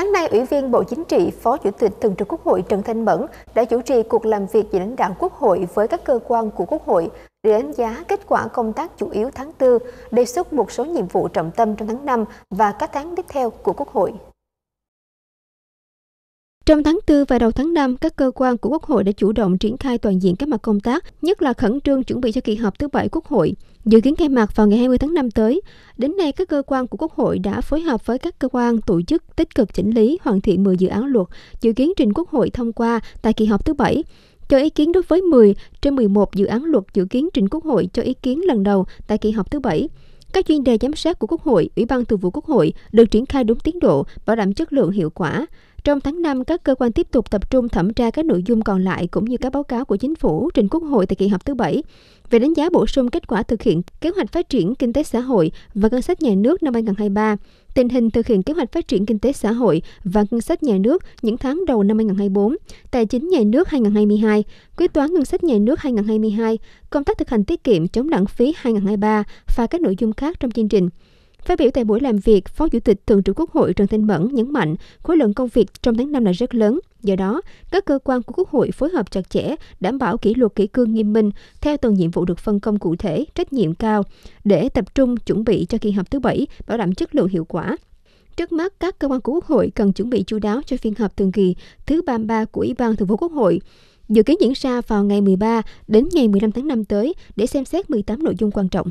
Sáng nay, Ủy viên Bộ Chính trị, Phó Chủ tịch Thường trực Quốc hội Trần Thanh Mẫn đã chủ trì cuộc làm việc giữa lãnh đạo Quốc hội với các cơ quan của Quốc hội để đánh giá kết quả công tác chủ yếu tháng 4, đề xuất một số nhiệm vụ trọng tâm trong tháng 5 và các tháng tiếp theo của Quốc hội. Trong tháng 4 và đầu tháng 5, các cơ quan của Quốc hội đã chủ động triển khai toàn diện các mặt công tác, nhất là khẩn trương chuẩn bị cho kỳ họp thứ bảy Quốc hội, dự kiến khai mạc vào ngày 20 tháng 5 tới. Đến nay, các cơ quan của Quốc hội đã phối hợp với các cơ quan tổ chức tích cực chỉnh lý, hoàn thiện 10 dự án luật, dự kiến trình Quốc hội thông qua tại kỳ họp thứ bảy cho ý kiến đối với 10 trên 11 dự án luật dự kiến trình Quốc hội cho ý kiến lần đầu tại kỳ họp thứ bảy. Các chuyên đề giám sát của Quốc hội, Ủy ban Thường vụ Quốc hội được triển khai đúng tiến độ, bảo đảm chất lượng hiệu quả. Trong tháng 5, các cơ quan tiếp tục tập trung thẩm tra các nội dung còn lại cũng như các báo cáo của chính phủ trình Quốc hội tại kỳ họp thứ bảy về đánh giá bổ sung kết quả thực hiện kế hoạch phát triển kinh tế xã hội và ngân sách nhà nước năm 2023, tình hình thực hiện kế hoạch phát triển kinh tế xã hội và ngân sách nhà nước những tháng đầu năm 2024, tài chính nhà nước 2022, quyết toán ngân sách nhà nước 2022, công tác thực hành tiết kiệm chống lãng phí 2023 và các nội dung khác trong chương trình. Phát biểu tại buổi làm việc, Phó Chủ tịch Thường trực Quốc hội Trần Thanh Mẫn nhấn mạnh khối lượng công việc trong tháng 5 là rất lớn. Do đó, các cơ quan của Quốc hội phối hợp chặt chẽ, đảm bảo kỷ luật kỷ cương nghiêm minh, theo từng nhiệm vụ được phân công cụ thể, trách nhiệm cao, để tập trung chuẩn bị cho kỳ họp thứ bảy, bảo đảm chất lượng hiệu quả, Trước mắt, các cơ quan của Quốc hội cần chuẩn bị chú đáo cho phiên họp thường kỳ thứ 33 của Ủy ban Thường vụ Quốc hội, dự kiến diễn ra vào ngày 13 đến ngày 15 tháng 5 tới để xem xét 18 nội dung quan trọng.